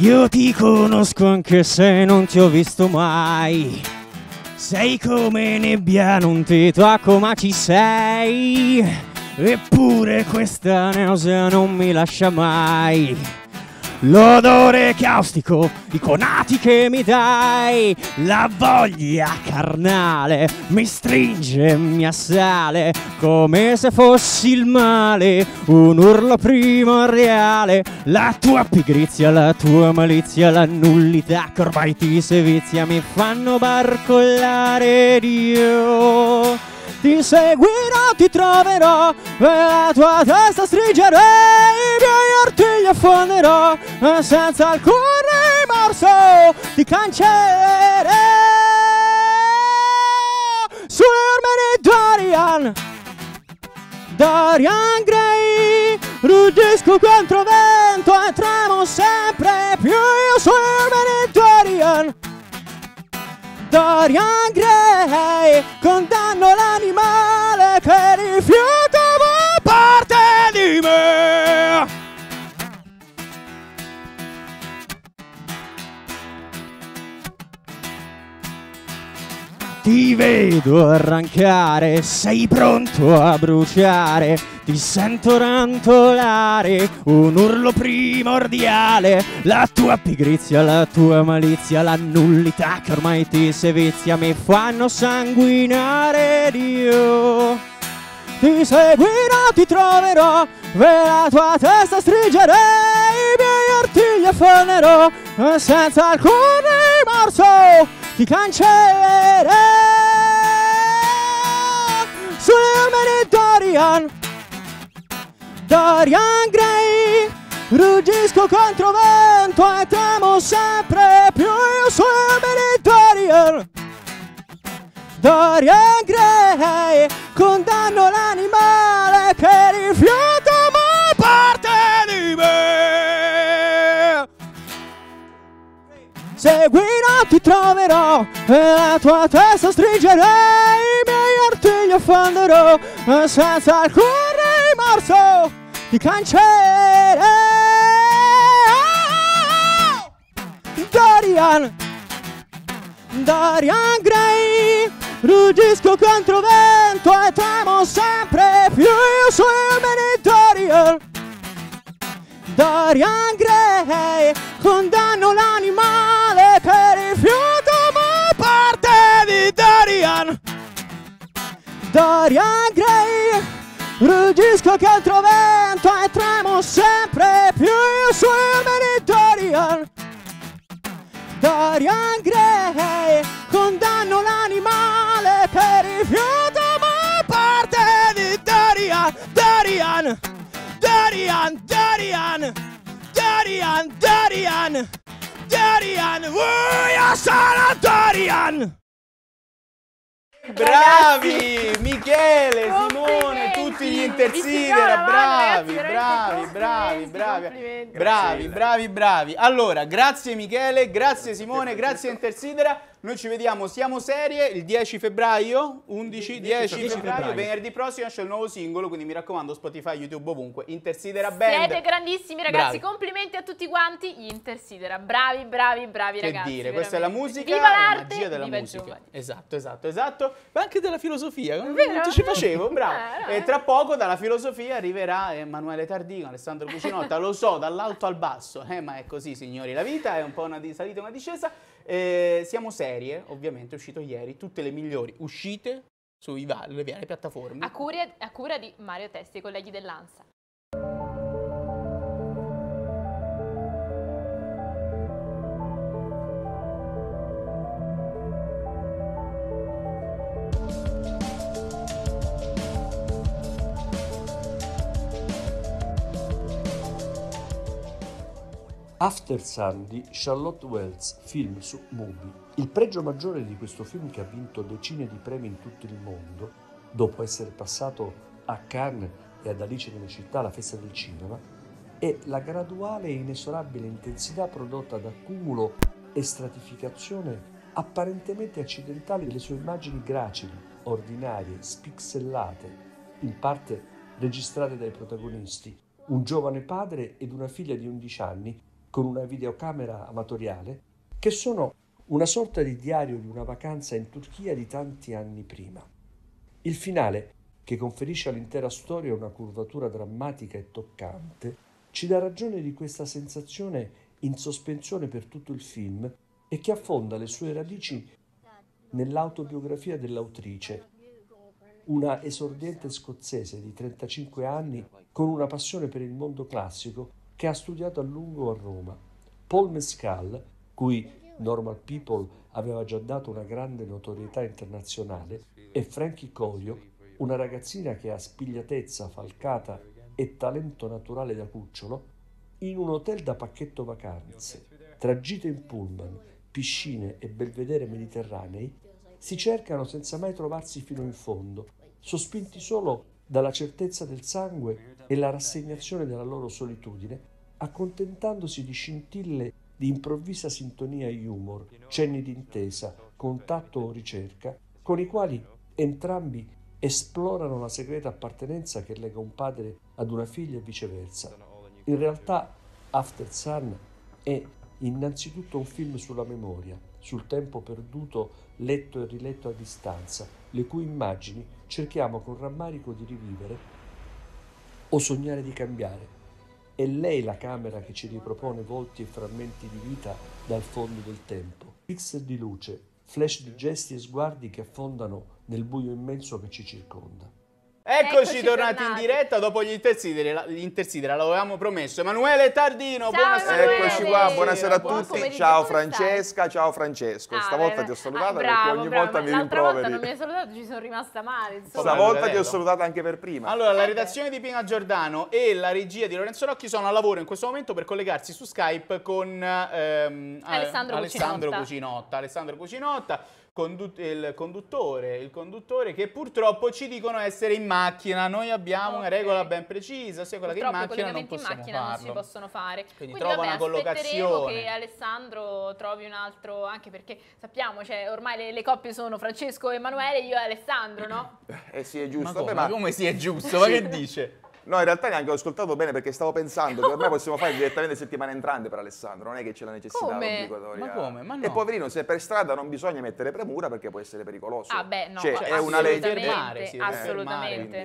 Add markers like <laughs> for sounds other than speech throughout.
Io ti conosco anche se non ti ho visto mai. Sei come nebbia non ti tocco ma ci sei. Eppure questa nausea non mi lascia mai. L'odore caustico di conati che mi dai, la voglia carnale mi stringe, mi assale, come se fossi il male, un urlo primordiale, la tua pigrizia, la tua malizia, la nullità che ormai ti sevizia, mi fanno barcollare Dio. Oh. Ti seguirò, ti troverò, e la tua testa stringerò artigli affonderò eh, senza alcun rimorso ti cancellerò sulle orme di Dorian Dorian Gray ruggisco contro vento e tremo sempre più io sulle orme di Dorian Dorian Gray condanno l'animale che rifiuta parte di me Ti vedo arrancare, sei pronto a bruciare, ti sento rantolare, un urlo primordiale, la tua pigrizia, la tua malizia, la nullità che ormai ti sevizia mi fanno sanguinare Dio. Ti seguirò, ti troverò, e la tua testa stringerò, i miei artigli affonerò, senza alcun rimorso ti cancellerò sulle ombre di Dorian Dorian Gray ruggisco contro vento e temo sempre più io sulle ombre di Dorian Dorian Gray condanno l'animale che rifiuta ma parte di me Seguirò, ti troverò e la tua testa stringerei, i miei artigli affonderò senza alcun rimorso ti cancerei. Dorian, Dorian Gray, ruggisco contro vento e temo sempre più, io sono il Dorian. Dorian Gray, condanno l'anima che rifiuto ma parte di Dorian Dorian Gray Ruggisco che altro vento e tremo sempre più sui mani Dorian Dorian Gray condanno l'animale che rifiuto ma parte di Dorian Dorian Dorian Dorian Dorian Dorian Dorian, voglio sono Dorian! Bravi! Michele, Simone, tutti gli intersini, bravi, bravi, bravi, bravi, bravi, bravi, bravi. Allora, grazie Michele, grazie Simone, grazie Intersidera. Noi ci vediamo, siamo serie il 10 febbraio, 11, 10, 10 febbraio, febbraio, venerdì prossimo c'è il nuovo singolo, quindi mi raccomando Spotify, YouTube ovunque, Intersidera Band. Siete grandissimi ragazzi, bravi. complimenti a tutti quanti, gli Intersidera, bravi, bravi, bravi che ragazzi. Che dire, veramente. questa è la musica, viva la magia della viva musica. Giovani. Esatto, esatto, esatto, ma anche della filosofia, non ci facevo, <laughs> bravo. Ah, e eh. tra poco dalla filosofia arriverà eh, Emanuele Tardino, Alessandro Cucinotta, <laughs> lo so, dall'alto al basso, eh, ma è così signori, la vita è un po' una salita e una discesa. Eh, siamo serie, ovviamente, è uscito ieri, tutte le migliori uscite sulle varie piattaforme. A, curia, a cura di Mario Testi, colleghi dell'ANSA. After Sunday, Charlotte Wells, film su Mubi. Il pregio maggiore di questo film che ha vinto decine di premi in tutto il mondo, dopo essere passato a Cannes e ad Alice nelle città, la festa del cinema, è la graduale e inesorabile intensità prodotta da cumulo e stratificazione apparentemente accidentali delle sue immagini gracili, ordinarie, spixellate, in parte registrate dai protagonisti, un giovane padre ed una figlia di 11 anni con una videocamera amatoriale, che sono una sorta di diario di una vacanza in Turchia di tanti anni prima. Il finale, che conferisce all'intera storia una curvatura drammatica e toccante, ci dà ragione di questa sensazione in sospensione per tutto il film e che affonda le sue radici nell'autobiografia dell'autrice, una esordiente scozzese di 35 anni con una passione per il mondo classico che ha studiato a lungo a Roma. Paul Mescal, cui Normal People aveva già dato una grande notorietà internazionale, e Frankie Corio, una ragazzina che ha spigliatezza, falcata e talento naturale da cucciolo, in un hotel da pacchetto vacanze, tra gite in pullman, piscine e belvedere mediterranei, si cercano senza mai trovarsi fino in fondo, sospinti solo dalla certezza del sangue e la rassegnazione della loro solitudine, accontentandosi di scintille di improvvisa sintonia e humor, cenni d'intesa, contatto o ricerca, con i quali entrambi esplorano la segreta appartenenza che lega un padre ad una figlia e viceversa. In realtà After Sun è innanzitutto un film sulla memoria, sul tempo perduto letto e riletto a distanza, le cui immagini cerchiamo con rammarico di rivivere o sognare di cambiare. È lei la camera che ci ripropone volti e frammenti di vita dal fondo del tempo. Pixel di luce, flash di gesti e sguardi che affondano nel buio immenso che ci circonda. Eccoci, Eccoci tornati, tornati, in diretta dopo gli intersidera, l'avevamo promesso. Emanuele Tardino, ciao, buonasera. Eccoci qua, buonasera a tutti. Buon ciao Francesca, ciao Francesco. Ah, Stavolta beh, ti ho salutato ah, bravo, perché ogni bravo, volta mi rimproveri. L'altra volta non mi hai salutato, ci sono rimasta male. Stavolta ti ho salutato anche per prima. Allora, la eh, redazione di Pina Giordano e la regia di Lorenzo Rocchi sono a lavoro in questo momento per collegarsi su Skype con ehm, Alessandro, eh, Alessandro Cucinotta. Cucinotta. Alessandro Cucinotta Condut- il, conduttore, il conduttore, che purtroppo ci dicono essere in macchina. Noi abbiamo okay. una regola ben precisa, ossia quella purtroppo che in macchina, non, possiamo in macchina non si possono fare. Quindi, Quindi trova vabbè, una collocazione. che Alessandro trovi un altro, anche perché sappiamo, cioè, ormai le, le coppie sono Francesco, Emanuele, io e Alessandro, no? Eh sì, è giusto. Ma come, Beh, ma... come si è giusto? ma che dice? No, in realtà neanche ho ascoltato bene perché stavo pensando che ormai possiamo fare direttamente settimana entrante per Alessandro, non è che c'è la necessità come? obbligatoria. Ma come? Ma no. E poverino, se per strada non bisogna mettere premura perché può essere pericoloso. Ah beh, no, cioè, cioè è una legge. Fermare, si assolutamente.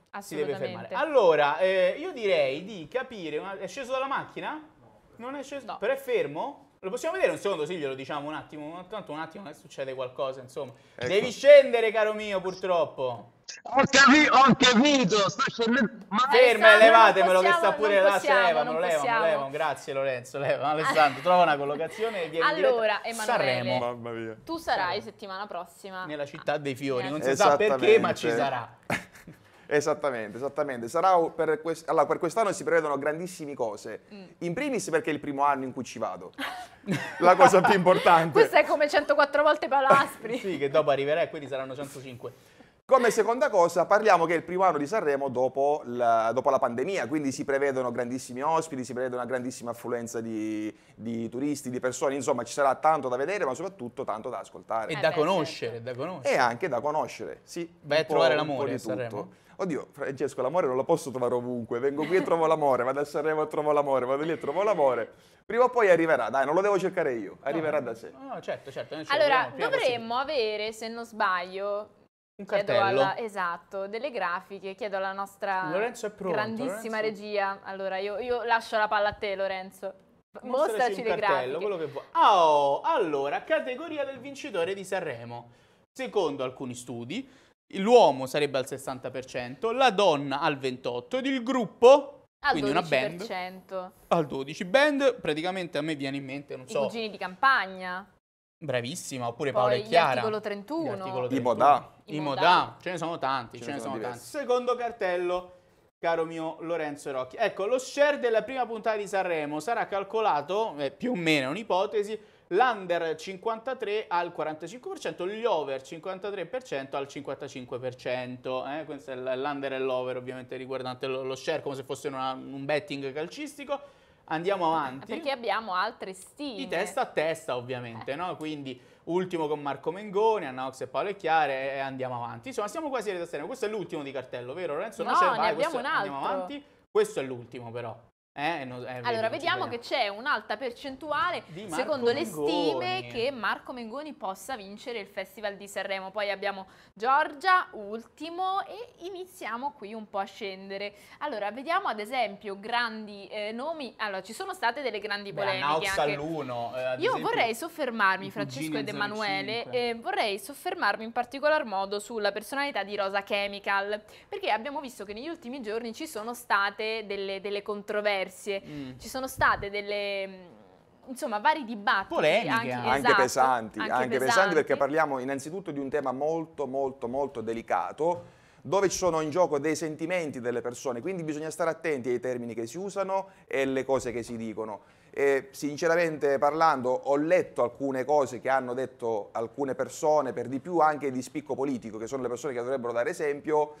Fermare, si deve fermare. Allora, eh, io direi di capire, è sceso dalla macchina? No. Non è sceso? No. Però è fermo? Lo possiamo vedere un secondo, sì, glielo diciamo un attimo, tanto un attimo che succede qualcosa, insomma. Ecco. Devi scendere, caro mio, purtroppo. Ho capito, ho capito, sto scendendo. Ferma, levatemelo che sta pure là, possiamo, se levano, levano, levano. Grazie Lorenzo, levano. Alessandro, trova una collocazione e vieni Allora, Emanuele, mia. tu sarai settimana prossima. Nella città dei fiori, non si sa esatto. perché, ma ci sarà. Esattamente, esattamente. Per, quest- allora, per, quest'anno si prevedono grandissime cose. Mm. In primis perché è il primo anno in cui ci vado. <laughs> La cosa più importante. Questo è come 104 volte Palaspri. sì, che dopo arriverà e quindi saranno 105. Come seconda cosa, parliamo che è il primo anno di Sanremo dopo la, dopo la, pandemia, quindi si prevedono grandissimi ospiti, si prevede una grandissima affluenza di, di, turisti, di persone, insomma ci sarà tanto da vedere, ma soprattutto tanto da ascoltare. E eh da, beh, conoscere, certo. da conoscere, E anche da conoscere, sì. Vai a trovare l'amore a Sanremo? Oddio, Francesco, l'amore non lo posso trovare ovunque. Vengo qui e trovo l'amore, vado a Sanremo e trovo l'amore, vado lì e trovo l'amore. Prima o poi arriverà, dai, non lo devo cercare io, arriverà no, da sé. No, certo, certo. Allora, dovremmo avere, se non sbaglio, un cartello. Alla, esatto, delle grafiche, chiedo alla nostra pronto, grandissima Lorenzo. regia. Allora, io, io, lascio la palla a te, Lorenzo. Mostraci le cartello, grafiche. Quello che vuoi. Oh, allora, categoria del vincitore di Sanremo. Secondo alcuni studi, l'uomo sarebbe al 60%, la donna al 28% ed il gruppo al quindi 12%. una band al 12 band praticamente a me viene in mente non I so i cugini di campagna Bravissima, oppure Poi Paolo e Chiara. Articolo 31. Articolo 31. Imodà. Imodà, ce ne sono tanti, ce, ce ne sono, sono tanti. Secondo cartello, caro mio Lorenzo Rocchi. Ecco, lo share della prima puntata di Sanremo sarà calcolato, eh, più o meno è un'ipotesi, l'under 53 al 45%, gli over 53% al 55%. Eh? Questo è l'under e l'over ovviamente riguardante lo, share come se fosse una, un betting calcistico andiamo eh, avanti. Perché abbiamo altre stime. Di testa a testa ovviamente, eh. no? Quindi ultimo con Marco Mengoni, Anna Ox e Paolo Ecchiare e andiamo avanti. Insomma, siamo quasi alle Questo è l'ultimo di cartello, vero Lorenzo? No, no ce ne vai, abbiamo questo, un altro. Andiamo avanti. Questo è l'ultimo però. Eh, no, eh, allora, vediamo che c'è un'alta percentuale, secondo Mengoni. le stime, che Marco Mengoni possa vincere il Festival di Sanremo. Poi abbiamo Giorgia, ultimo, e iniziamo qui un po' a scendere. Allora, vediamo ad esempio grandi eh, nomi. Allora, ci sono state delle grandi Beh, polemiche. all'uno. Eh, Io vorrei soffermarmi, Francesco ed Emanuele, eh, vorrei soffermarmi in particolar modo sulla personalità di Rosa Chemical, perché abbiamo visto che negli ultimi giorni ci sono state delle, delle controversie controversie, mm. ci sono state delle mm, insomma vari dibattiti polemiche anche, anche pesanti anche, anche pesanti. pesanti perché parliamo innanzitutto di un tema molto molto molto delicato dove ci sono in gioco dei sentimenti delle persone, quindi bisogna stare attenti ai termini che si usano e alle cose che si dicono. E sinceramente parlando ho letto alcune cose che hanno detto alcune persone, per di più anche di spicco politico, che sono le persone che dovrebbero dare esempio,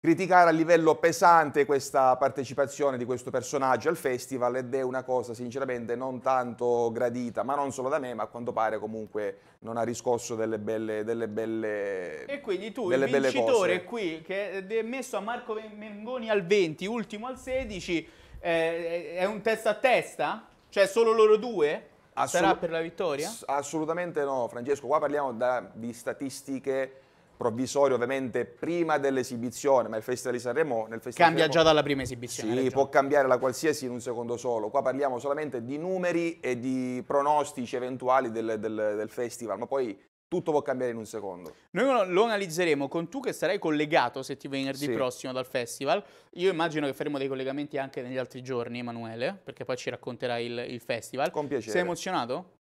criticare a livello pesante questa partecipazione di questo personaggio al festival ed è una cosa sinceramente non tanto gradita, ma non solo da me, ma a quanto pare comunque non ha riscosso delle belle delle belle E quindi tu il vincitore qui che è messo a Marco Mengoni al 20, ultimo al 16, eh, è un testa a testa? Cioè solo loro due? Assolu Sarà per la vittoria? Assolutamente no, Francesco, qua parliamo da, di statistiche provvisorio ovviamente prima dell'esibizione, ma il Festival di Sanremo... Nel Festival Cambia Sanremo, già dalla prima esibizione. Sì, può cambiare la qualsiasi in un secondo solo. Qua parliamo solamente di numeri e di pronostici eventuali del, del, del festival, ma poi tutto può cambiare in un secondo. Noi lo analizzeremo con tu che sarai collegato se ti venerdì sì. prossimo dal festival. Io immagino che faremo dei collegamenti anche negli altri giorni, Emanuele, perché poi ci racconterai il, il festival. Con piacere. Sei emozionato?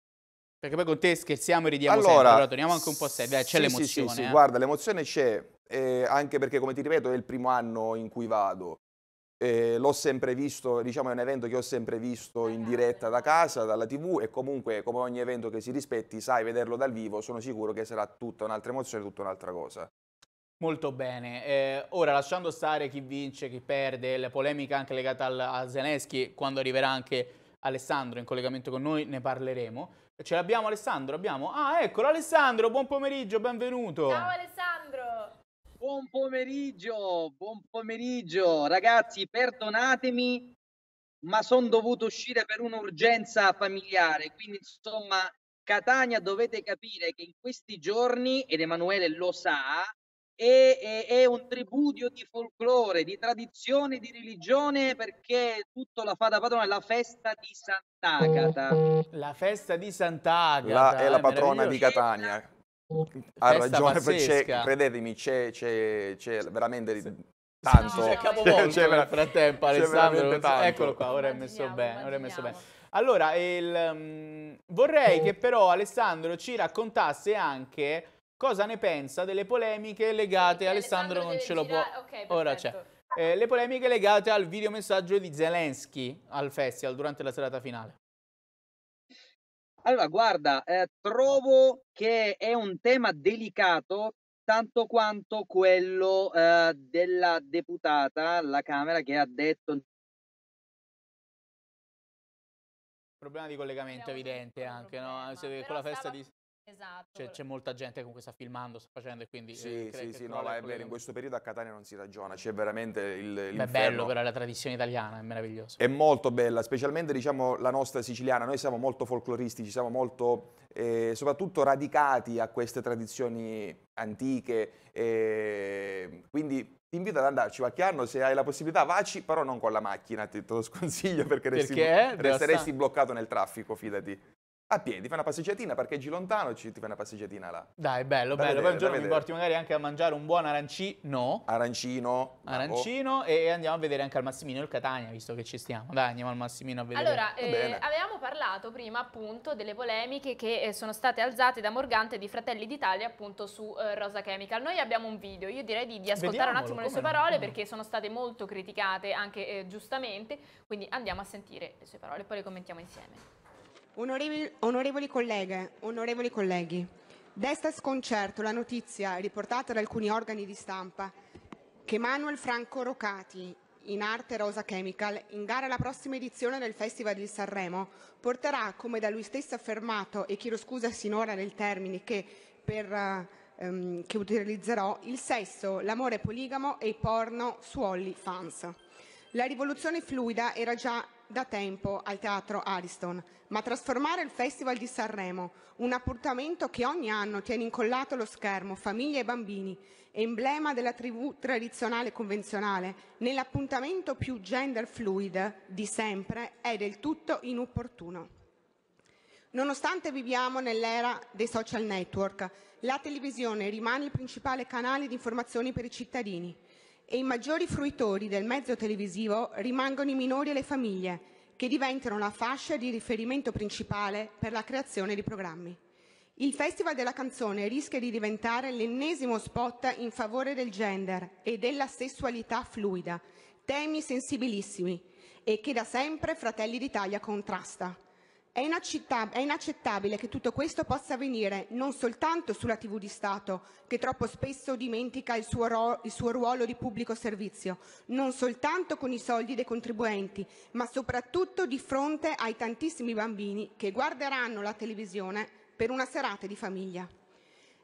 Perché poi con te scherziamo e ridiamo allora, sempre, però torniamo anche un po' a seri, c'è sì, l'emozione. Sì, sì, eh? guarda, l'emozione c'è, eh, anche perché come ti ripeto è il primo anno in cui vado. Eh, l'ho sempre visto, diciamo è un evento che ho sempre visto in ah. diretta da casa, dalla tv e comunque come ogni evento che si rispetti, sai, vederlo dal vivo sono sicuro che sarà tutta un'altra emozione, tutta un'altra cosa. Molto bene, eh, ora lasciando stare chi vince, chi perde, la polemica anche legata al, a Zeneschi, quando arriverà anche Alessandro in collegamento con noi ne parleremo. Ce l'abbiamo Alessandro? Abbiamo? Ah, eccolo Alessandro, buon pomeriggio, benvenuto. Ciao Alessandro. Buon pomeriggio, buon pomeriggio. Ragazzi, perdonatemi, ma sono dovuto uscire per un'urgenza familiare. Quindi, insomma, Catania dovete capire che in questi giorni, ed Emanuele lo sa, è, è, è, un tripudio di folklore, di tradizione, di religione, perché tutto la fa da padrona, è la festa di Sant'Agata. La festa di Sant'Agata. La, è la eh, patrona di Catania. Ha ragione, credetemi, c'è, c'è, c'è veramente sì tanto. C'è capovolto c'è, nel frattempo, Alessandro. Eccolo qua, ora è messo bene. Ora è messo bene. Allora, il, um, vorrei che però Alessandro ci raccontasse anche cosa ne pensa delle polemiche legate, Alessandro, Alessandro non ce lo può, ah, okay, ora c'è, eh, le polemiche legate al videomessaggio di Zelensky al festival durante la serata finale. Allora, guarda, eh, trovo che è un tema delicato tanto quanto quello eh, della deputata alla Camera che ha detto problema di collegamento evidente anche, no? con la festa di... Esatto. Cioè, c'è molta gente che comunque sta filmando, sta facendo e quindi... Sì, eh, sì, sì, no, è vero, in questo periodo a Catania non si ragiona, c'è veramente il... Beh, è bello però la tradizione italiana, è meraviglioso. È molto bella, specialmente diciamo la nostra siciliana, noi siamo molto folcloristici, siamo molto, eh, soprattutto radicati a queste tradizioni antiche, eh, quindi ti invito ad andarci qualche anno, se hai la possibilità vaci, però non con la macchina, ti, te lo sconsiglio perché, perché? Resti, resteresti bloccato nel traffico, fidati. A piedi, fai una passeggiatina, parcheggi lontano, ci, ti fai una passeggiatina là. Dai, bello, da bello. Vedere, Poi un giorno mi porti magari anche a mangiare un buon arancino. Arancino. Arancino bravo. e andiamo a vedere anche al Massimino il Catania, visto che ci stiamo. Dai, andiamo al Massimino a vedere. Allora, eh, avevamo parlato prima appunto delle polemiche che eh, sono state alzate da Morgante di Fratelli d'Italia appunto su eh, Rosa Chemical. Noi abbiamo un video, io direi di, di ascoltare Vediamolo, un attimo le sue parole no? perché sono state molto criticate anche eh, giustamente, quindi andiamo a sentire le sue parole e poi le commentiamo insieme. Onorevoli, onorevoli colleghe, onorevoli colleghi, desta sconcerto la notizia riportata da alcuni organi di stampa che Manuel Franco Rocati, in arte Rosa Chemical, in gara alla prossima edizione del Festival di Sanremo, porterà, come da lui stesso affermato, e chiedo scusa sinora del termine che, per, eh, ehm, che utilizzerò, il sesso, l'amore poligamo e il porno su OnlyFans. La rivoluzione fluida era già da tempo al Teatro Ariston, ma trasformare il Festival di Sanremo, un appuntamento che ogni anno tiene incollato allo schermo famiglie e bambini, emblema della tribù tradizionale e convenzionale, nell'appuntamento più gender fluid di sempre, è del tutto inopportuno. Nonostante viviamo nell'era dei social network, la televisione rimane il principale canale di informazioni per i cittadini e i maggiori fruitori del mezzo televisivo rimangono i minori e le famiglie, che diventano la fascia di riferimento principale per la creazione di programmi. Il Festival della canzone rischia di diventare l'ennesimo spot in favore del gender e della sessualità fluida, temi sensibilissimi e che da sempre Fratelli d'Italia contrasta. È inaccettabile che tutto questo possa avvenire non soltanto sulla TV di Stato, che troppo spesso dimentica il suo, il suo, ruolo di pubblico servizio, non soltanto con i soldi dei contribuenti, ma soprattutto di fronte ai tantissimi bambini che guarderanno la televisione per una serata di famiglia.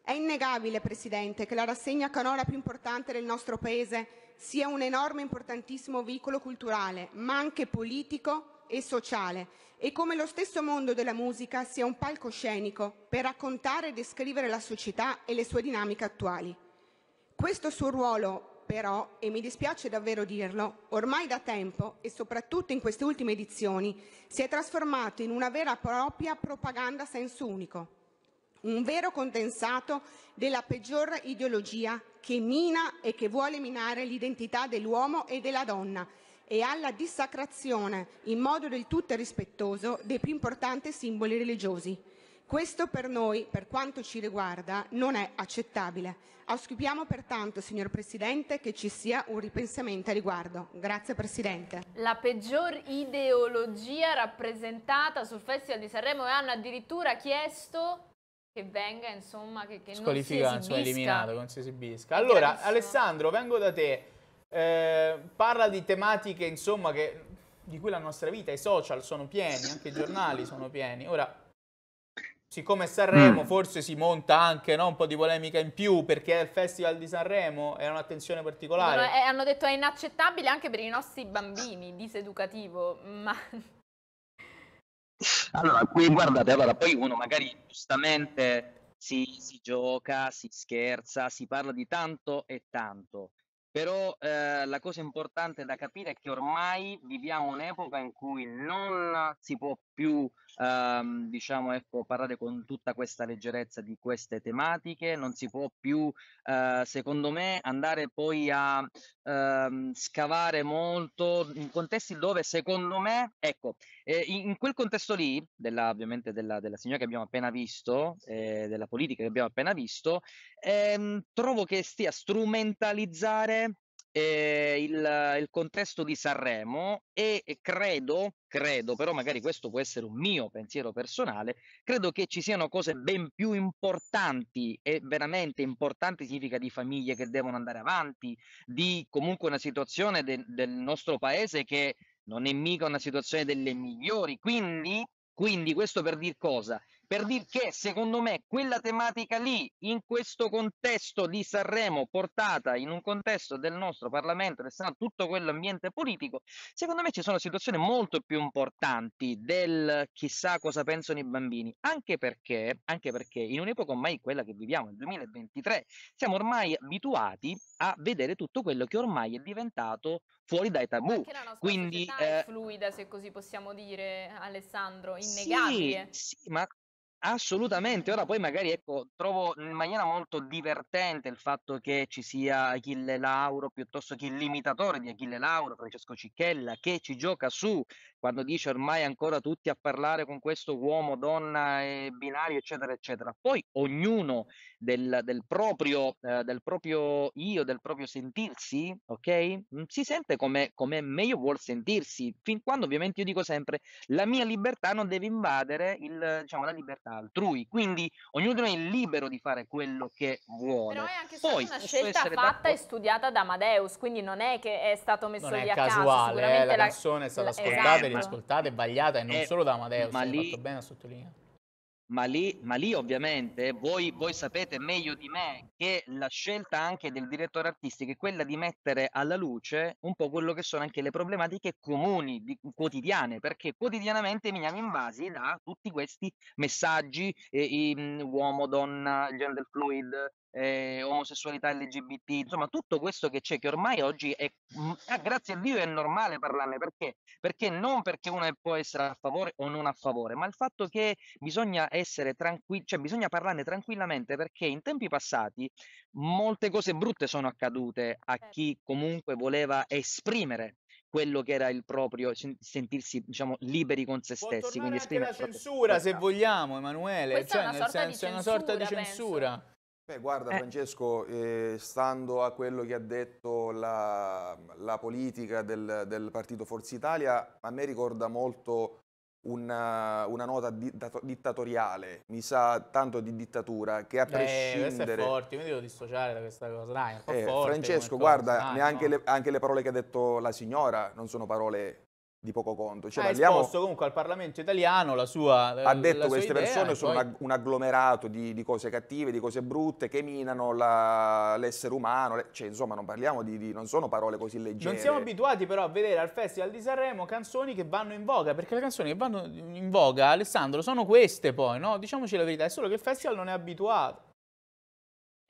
È innegabile, Presidente, che la rassegna canora più importante del nostro Paese sia un enorme e importantissimo veicolo culturale, ma anche politico e sociale e come lo stesso mondo della musica sia un palcoscenico per raccontare e descrivere la società e le sue dinamiche attuali. Questo suo ruolo, però, e mi dispiace davvero dirlo, ormai da tempo e soprattutto in queste ultime edizioni, si è trasformato in una vera e propria propaganda a senso unico, un vero condensato della peggior ideologia che mina e che vuole minare l'identità dell'uomo e della donna e alla dissacrazione, in modo del tutto rispettoso, dei più importanti simboli religiosi. Questo per noi, per quanto ci riguarda, non è accettabile. Auspichiamo pertanto, signor Presidente, che ci sia un ripensamento a riguardo. Grazie Presidente. La peggior ideologia rappresentata sul Festival di Sanremo e hanno addirittura chiesto che venga, insomma, che, che non si esibisca. eliminato, che non si esibisca. Allora, Alessandro, vengo da te. Eh, parla di tematiche, insomma, che, di cui la nostra vita, i social sono pieni, anche i giornali sono pieni. Ora, siccome Sanremo mm. forse si monta anche no, un po' di polemica in più perché è il Festival di Sanremo è un'attenzione particolare. No, eh, hanno detto è inaccettabile anche per i nostri bambini, diseducativo, ma... <laughs> Allora, qui guardate, allora, poi uno magari giustamente si, si gioca, si scherza, si parla di tanto e tanto, però eh, la cosa importante da capire è che ormai viviamo un'epoca in cui non si può più ehm, diciamo, ecco, parlare con tutta questa leggerezza di queste tematiche, non si può più, eh, secondo me, andare poi a ehm, scavare molto in contesti dove, secondo me, ecco, eh, in, in, quel contesto lì, della, ovviamente della, della signora che abbiamo appena visto, eh, della politica che abbiamo appena visto, ehm, trovo che stia strumentalizzare eh, il, il, contesto di Sanremo e credo, credo, però magari questo può essere un mio pensiero personale, credo che ci siano cose ben più importanti e veramente importanti significa di famiglie che devono andare avanti, di comunque una situazione de, del nostro paese che non è mica una situazione delle migliori, quindi quindi questo per dire cosa? per dire che secondo me quella tematica lì, in questo contesto di Sanremo, portata in un contesto del nostro Parlamento, restando tutto quell'ambiente politico, secondo me ci sono situazioni molto più importanti del chissà cosa pensano i bambini, anche perché, anche perché in un'epoca ormai quella che viviamo, nel 2023, siamo ormai abituati a vedere tutto quello che ormai è diventato fuori dai tabù. Perché la nostra Quindi, eh... è fluida, se così possiamo dire, Alessandro, innegabile. Sì, sì ma Assolutamente, ora poi magari ecco, trovo in maniera molto divertente il fatto che ci sia Achille Lauro piuttosto che il limitatore di Achille Lauro, Francesco Cicchella, che ci gioca su quando dice ormai ancora tutti a parlare con questo uomo, donna e binario, eccetera, eccetera. Poi ognuno del, del, proprio, eh, del proprio, io, del proprio sentirsi, ok? Mm, si sente come, come meglio vuol sentirsi, fin quando ovviamente io dico sempre la mia libertà non deve invadere il, diciamo, la libertà scelta altrui, quindi ognuno di noi è libero di fare quello che vuole. Però è anche stata Poi, una scelta fatta e studiata da Amadeus, quindi non è che è stato messo non lì a casuale, caso. Eh, la, la canzone è stata ascoltata, esatto. riascoltata e vagliata e non eh, solo da Amadeus, ma eh, lì, fatto bene a sottolineare. Ma lì, ma lì, ovviamente voi, voi, sapete meglio di me che la scelta anche del direttore artistico è quella di mettere alla luce un po' quello che sono anche le problematiche comuni, di, quotidiane, perché quotidianamente veniamo invasi da tutti questi messaggi, eh, in, mm, uomo, donna, gender fluid, eh, omosessualità LGBT, insomma tutto questo che c'è che ormai oggi è, mm, ah, grazie a Dio è normale parlarne, perché? Perché non perché uno può essere a favore o non a favore, ma il fatto che bisogna essere tranquilli, cioè bisogna parlarne tranquillamente perché in tempi passati molte cose brutte sono accadute a chi comunque voleva esprimere quello che era il proprio sentirsi diciamo liberi con se stessi quindi esprimere la censura se vogliamo Emanuele Questa cioè, è nel senso censura, è una sorta di penso. censura Beh, guarda eh. Francesco, eh, stando a quello che ha detto la, la politica del, del, partito Forza Italia, a me ricorda molto una, uh, una nota di, dat, dittatoriale, mi sa tanto di dittatura, che a prescindere... eh, prescindere... Forte, mi devo dissociare da questa cosa, dai, un po' eh, forte, Francesco, guarda, cosa, neanche no? le, anche le parole che ha detto la signora non sono parole di poco conto. Cioè, ha parliamo... esposto comunque al Parlamento italiano la sua eh, Ha detto che queste idea, persone sono un agglomerato di, di, cose cattive, di cose brutte, che minano l'essere umano. Cioè, insomma, non parliamo di, di, non sono parole così leggere. Non siamo abituati però a vedere al Festival di Sanremo canzoni che vanno in voga, perché le canzoni che vanno in voga, Alessandro, sono queste poi, no? Diciamoci la verità, è solo che il Festival non è abituato.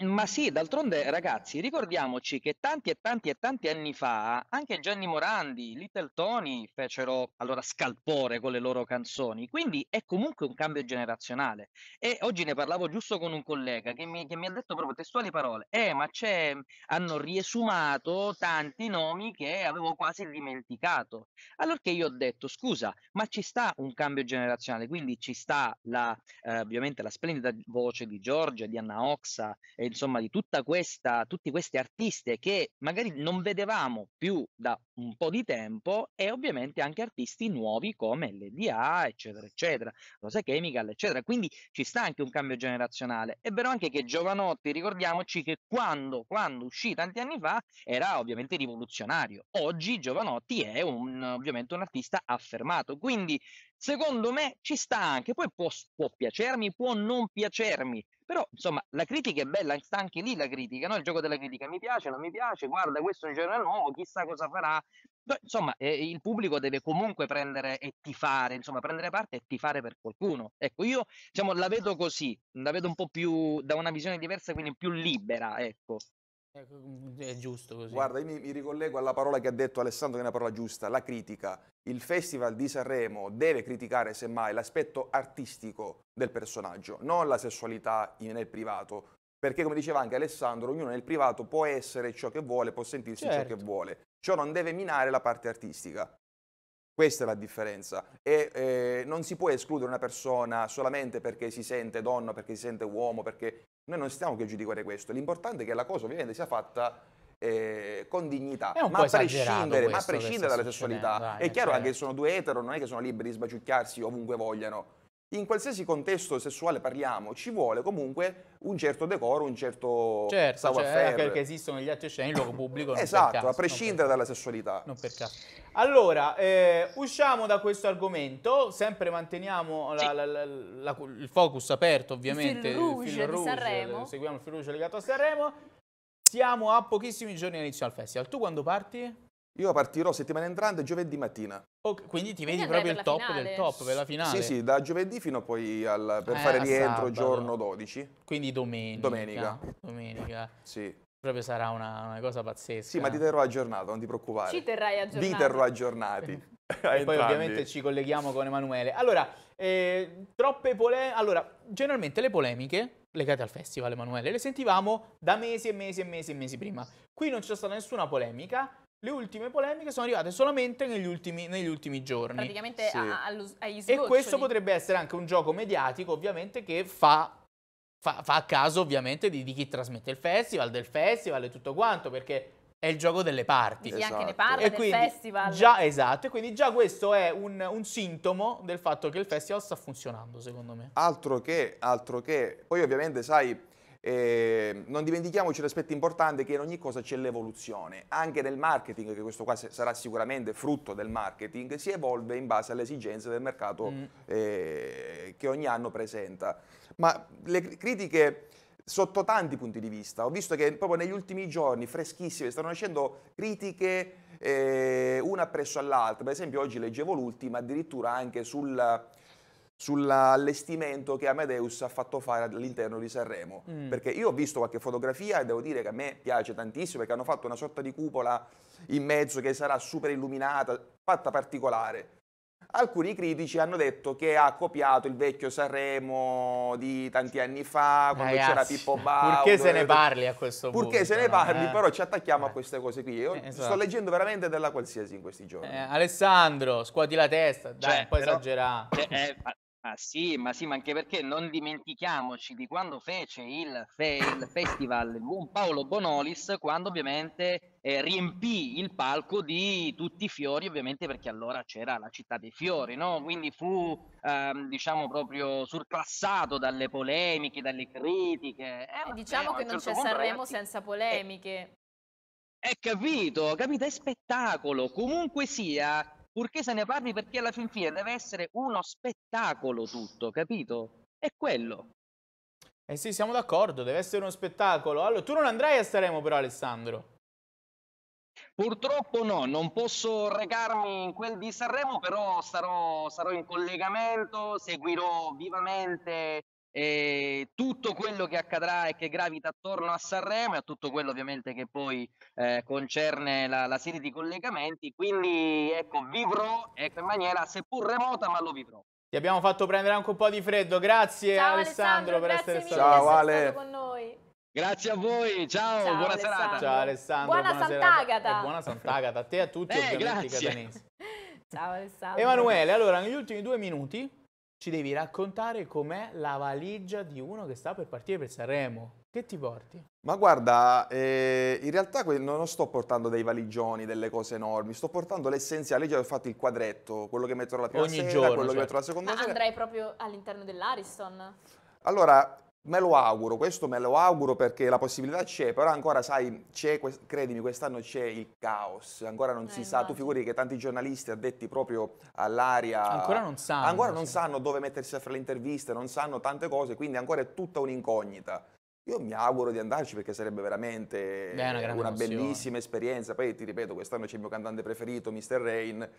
Ma sì, d'altronde, ragazzi, ricordiamoci che tanti e tanti e tanti anni fa anche Gianni Morandi, Little Tony fecero allora scalpore con le loro canzoni, quindi è comunque un cambio generazionale. E oggi ne parlavo giusto con un collega che mi, che mi ha detto proprio testuali parole: Eh, ma c'è, hanno riesumato tanti nomi che avevo quasi dimenticato. Allora che io ho detto: Scusa, ma ci sta un cambio generazionale, quindi ci sta la, eh, ovviamente la splendida voce di Giorgia, di Anna Oxa e insomma di tutta questa, tutti questi artisti che magari non vedevamo più da un po' di tempo e ovviamente anche artisti nuovi come LDA, eccetera, eccetera, Rosa Chemical, eccetera. Quindi ci sta anche un cambio generazionale. È vero anche che Giovanotti, ricordiamoci che quando, quando uscì tanti anni fa, era ovviamente rivoluzionario. Oggi Giovanotti è un, ovviamente un artista affermato. Quindi secondo me ci sta anche, poi può, può piacermi, può non piacermi, però, insomma, la critica è bella, sta anche lì la critica, no? il gioco della critica. Mi piace, non mi piace, guarda, questo è un genere nuovo, chissà cosa farà. Insomma, eh, il pubblico deve comunque prendere e tifare, insomma, prendere parte e tifare per qualcuno. Ecco, io diciamo, la vedo così, la vedo un po' più da una visione diversa, quindi più libera, ecco. Cioè, mm, è giusto così. Guarda, io mi, mi, ricollego alla parola che ha detto Alessandro, che è una parola giusta, la critica. Il Festival di Sanremo deve criticare semmai l'aspetto artistico del personaggio, non la sessualità nel privato. Perché, come diceva anche Alessandro, ognuno nel privato può essere ciò che vuole, può sentirsi certo. ciò che certo. vuole. Ciò non deve minare la parte artistica. Questa è la differenza e eh, non si può escludere una persona solamente perché si sente donna, perché si sente uomo, perché noi non stiamo qui a giudicare questo, l'importante è che la cosa ovviamente sia fatta eh, con dignità, ma a prescindere, questo, ma a prescindere dalla sessualità. Dai, è chiaro cioè... anche che sono due etero, non è che sono liberi di sbaciucchiarsi ovunque vogliano, in qualsiasi contesto sessuale parliamo, ci vuole comunque un certo decoro, un certo, certo savoir-faire. Cioè, certo, perché esistono gli atti sceni in luogo pubblico. esatto, caso, a prescindere dalla sessualità. Non per caso. Allora, eh, usciamo da questo argomento, sempre manteniamo la, la, la, il focus aperto ovviamente. Il fil rouge, il fil rouge Sanremo. Seguiamo il fil rouge legato a Sanremo. Siamo a pochissimi giorni all'inizio del festival. Tu quando parti? Io partirò settimana entrante giovedì mattina. Okay, quindi ti vedi quindi proprio il top finale. del top per la finale? Sì, sì, da giovedì fino a poi al, per eh, fare rientro sabato. giorno 12. Quindi domenica. Domenica. Domenica. Sì. Proprio sarà una, una, cosa pazzesca. Sì, ma ti terrò aggiornato, non ti preoccupare. Ci terrai aggiornati. Vi terrò aggiornati. <laughs> e poi ovviamente ci colleghiamo con Emanuele. Allora, eh, troppe polemiche. Allora, generalmente le polemiche legate al festival, Emanuele, le sentivamo da mesi e mesi e mesi e mesi prima. Qui non c'è stata nessuna polemica, le ultime polemiche sono arrivate solamente negli ultimi, negli ultimi giorni. Praticamente sì. allo, agli sgoccioli. E questo potrebbe essere anche un gioco mediatico, ovviamente, che fa, fa, fa caso, ovviamente, di, di, chi trasmette il festival, del festival e tutto quanto, perché è il gioco delle parti. chi esatto. anche ne esatto. parla e quindi, festival. Già, esatto, e quindi già questo è un, un, sintomo del fatto che il festival sta funzionando, secondo me. Altro che, altro che. Poi ovviamente, sai, eh, non dimentichiamoci l'aspetto importante che in ogni cosa c'è l'evoluzione, anche nel marketing, che questo qua sarà sicuramente frutto del marketing, si evolve in base alle esigenze del mercato mm. eh, che ogni anno presenta. Ma le critiche sotto tanti punti di vista, ho visto che proprio negli ultimi giorni, freschissime, stanno nascendo critiche eh, una presso all'altra, per esempio oggi leggevo l'ultima addirittura anche sul sull'allestimento che Amadeus ha fatto fare all'interno di Sanremo. Mm. Perché io ho visto qualche fotografia e devo dire che a me piace tantissimo perché hanno fatto una sorta di cupola in mezzo che sarà super illuminata, fatta particolare. Alcuni critici hanno detto che ha copiato il vecchio Sanremo di tanti anni fa, quando Ragazzi, c'era Pippo Baudo. Purché se ne eh, parli a questo punto. Purché se ne parli, eh? però ci attacchiamo eh. a queste cose qui. Io eh, esatto. sto leggendo veramente della qualsiasi in questi giorni. Eh, Alessandro, scuoti la testa, dai, cioè, poi però, cioè, Eh, Ah sì, ma sì, ma anche perché non dimentichiamoci di quando fece il, fe- il festival Buon Paolo Bonolis, quando ovviamente eh, riempì il palco di tutti i fiori, ovviamente perché allora c'era la città dei fiori, no? Quindi fu, ehm, diciamo, proprio surclassato dalle polemiche, dalle critiche. Eh, diciamo che non certo c'è Sanremo senza eh, polemiche. Eh, capito, capito, è spettacolo. Comunque sia, purché se ne parli perché alla fin fine deve essere uno spettacolo tutto, capito? È quello. Eh sì, siamo d'accordo, deve essere uno spettacolo. Allora, tu non andrai a Saremo però Alessandro. Purtroppo no, non posso recarmi in quel di Sanremo, però sarò, sarò in collegamento, seguirò vivamente e tutto quello che accadrà e che gravita attorno a Sanremo e a tutto quello ovviamente che poi eh, concerne la, la, serie di collegamenti. Quindi ecco, vivrò ecco, in maniera seppur remota, ma lo vivrò. Ti abbiamo fatto prendere anche un po' di freddo. Grazie ciao, Alessandro, Alessandro per essere stato, ciao, Ale. stato con noi. Grazie a voi, ciao, ciao buona Alessandro. serata. Ciao Alessandro, buona, buona Sant'Agata. Eh, buona Sant'Agata a te e a tutti eh, ovviamente grazie. catanesi. <laughs> ciao Alessandro. Emanuele, allora negli ultimi due minuti ci devi raccontare com'è la valigia di uno che sta per partire per Sanremo. Che ti porti? Ma guarda, eh, in realtà non sto portando dei valigioni, delle cose enormi, sto portando l'essenziale. Io ho fatto il quadretto, quello che metterò la prima Ogni sera, giorno, quello cioè. che certo. metterò la seconda Ma sera. andrai proprio all'interno dell'Ariston? Allora, Me lo auguro, questo me lo auguro perché la possibilità c'è, però ancora sai, c'è, credimi, quest'anno c'è il caos, ancora non eh, si immagino. sa, tu figuri che tanti giornalisti addetti proprio all'aria... Ancora non sanno. Ancora non sì. sanno dove mettersi a fare le interviste, non sanno tante cose, quindi ancora è tutta un'incognita. Io mi auguro di andarci perché sarebbe veramente Beh, una, una bellissima esperienza. Poi ti ripeto, quest'anno c'è il mio cantante preferito, Mr. Rain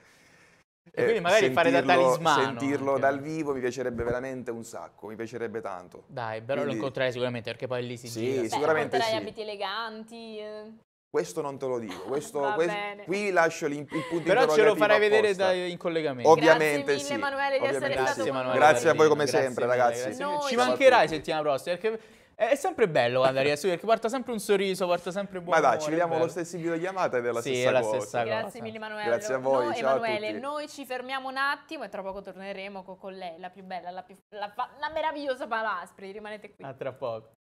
e quindi eh, magari sentirlo, fare da talismano. Sentirlo anche. dal vivo mi piacerebbe veramente un sacco, mi piacerebbe tanto. Dai, però quindi... lo incontrerai sicuramente perché poi lì si sì, gira. Beh, sicuramente incontrerai sì. abiti eleganti. Eh. Questo non te lo dico, questo, <laughs> questo qui lascio il punto Però ce lo farai vedere da, in collegamento. Ovviamente grazie mille, sì. Emanuele, di Ovviamente essere sì. stato Grazie, grazie a voi come grazie sempre, mille, ragazzi. Ci mancherai settimana prossima perché è sempre bello andare a studio perché porta sempre un sorriso, porta sempre buon Ma dai, ci vediamo lo stesso videochiamata ed è la sì, stessa, è la stessa cosa. cosa. Grazie mille Emanuele. Grazie a voi, no, ciao Emanuele, a noi ci fermiamo un attimo e tra poco torneremo con, lei, la più bella, la, più, la, la meravigliosa Palaspri. Rimanete qui. A tra poco.